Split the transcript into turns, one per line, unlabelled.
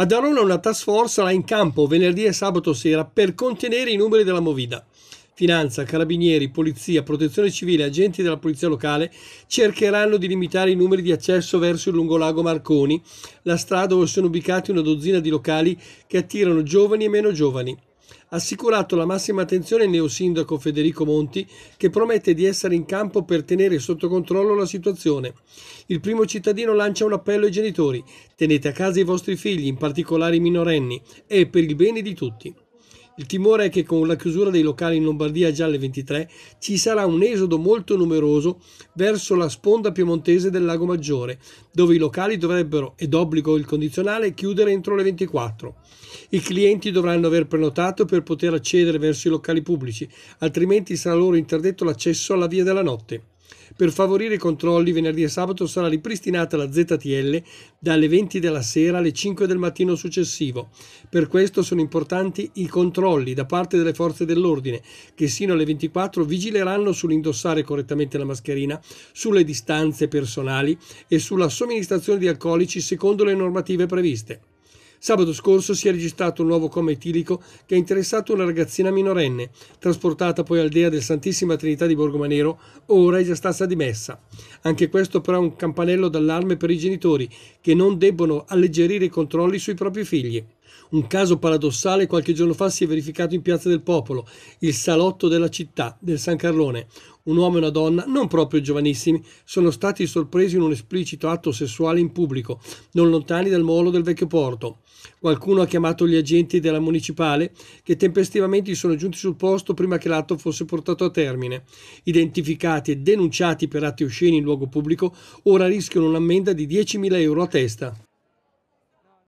Ad Arona una task force sarà in campo venerdì e sabato sera per contenere i numeri della Movida. Finanza, carabinieri, polizia, protezione civile e agenti della polizia locale cercheranno di limitare i numeri di accesso verso il lungolago Marconi, la strada dove sono ubicati una dozzina di locali che attirano giovani e meno giovani assicurato la massima attenzione il neosindaco Federico Monti, che promette di essere in campo per tenere sotto controllo la situazione. Il primo cittadino lancia un appello ai genitori: tenete a casa i vostri figli, in particolare i minorenni, è per il bene di tutti. Il timore è che con la chiusura dei locali in Lombardia già alle 23 ci sarà un esodo molto numeroso verso la sponda piemontese del Lago Maggiore, dove i locali dovrebbero, ed obbligo il condizionale, chiudere entro le 24. I clienti dovranno aver prenotato per poter accedere verso i locali pubblici, altrimenti sarà loro interdetto l'accesso alla Via della Notte. Per favorire i controlli, venerdì e sabato sarà ripristinata la ZTL dalle 20 della sera alle 5 del mattino successivo. Per questo sono importanti i controlli da parte delle forze dell'ordine, che sino alle 24 vigileranno sull'indossare correttamente la mascherina, sulle distanze personali e sulla somministrazione di alcolici secondo le normative previste. Sabato scorso si è registrato un nuovo coma etilico che ha interessato una ragazzina minorenne, trasportata poi all'Aldea del Santissima Trinità di Borgomanero, ora è già stata dimessa. Anche questo però è un campanello d'allarme per i genitori, che non debbono alleggerire i controlli sui propri figli. Un caso paradossale qualche giorno fa si è verificato in Piazza del Popolo, il salotto della città, del San Carlone. Un uomo e una donna, non proprio giovanissimi, sono stati sorpresi in un esplicito atto sessuale in pubblico, non lontani dal molo del vecchio porto. Qualcuno ha chiamato gli agenti della municipale, che tempestivamente sono giunti sul posto prima che l'atto fosse portato a termine. Identificati e denunciati per atti osceni in luogo pubblico, ora rischiano un'ammenda di 10.000 euro a testa.